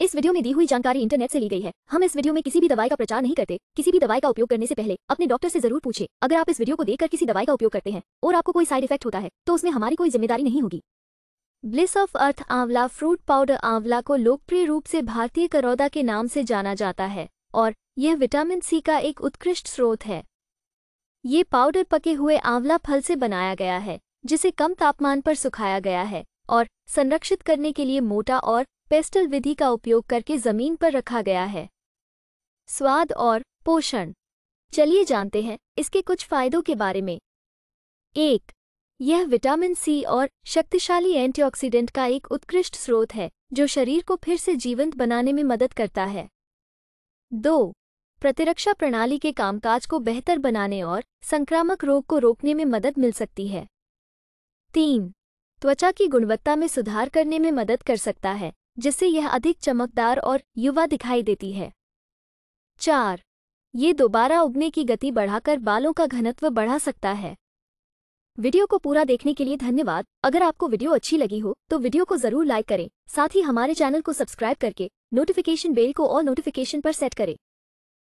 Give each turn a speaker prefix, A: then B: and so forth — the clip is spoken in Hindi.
A: इस वीडियो में दी हुई जानकारी इंटरनेट से ली गई है हम इस वीडियो में किसी भी दवाई का प्रचार नहीं करते किसी भी दवाई का उपयोग करने से पहले अपने डॉक्टर से जरूर पूछे अगर आप इस वीडियो को देखकर किसी दवाई का उपयोग करते हैं और आपको कोई साइड इफेक्ट होता है तो उसमें हमारी कोई जिम्मेदारी नहीं होगी ब्लिस ऑफ अर्थ आंवला फ्रूट पाउडर आंवला को लोकप्रिय रूप से भारतीय करौदा के नाम से जाना जाता है और यह विटामिन सी का एक उत्कृष्ट स्रोत है ये पाउडर पके हुए आंवला फल से बनाया गया है जिसे कम तापमान पर सुखाया गया है और संरक्षित करने के लिए मोटा और पेस्टल विधि का उपयोग करके जमीन पर रखा गया है स्वाद और पोषण चलिए जानते हैं इसके कुछ फायदों के बारे में एक यह विटामिन सी और शक्तिशाली एंटीऑक्सीडेंट का एक उत्कृष्ट स्रोत है जो शरीर को फिर से जीवंत बनाने में मदद करता है दो प्रतिरक्षा प्रणाली के कामकाज को बेहतर बनाने और संक्रामक रोग को रोकने में मदद मिल सकती है तीन त्वचा की गुणवत्ता में सुधार करने में मदद कर सकता है जिससे यह अधिक चमकदार और युवा दिखाई देती है चार ये दोबारा उगने की गति बढ़ाकर बालों का घनत्व बढ़ा सकता है वीडियो को पूरा देखने के लिए धन्यवाद अगर आपको वीडियो अच्छी लगी हो तो वीडियो को जरूर लाइक करें साथ ही हमारे चैनल को सब्सक्राइब करके नोटिफिकेशन बेल को और नोटिफिकेशन पर सेट करें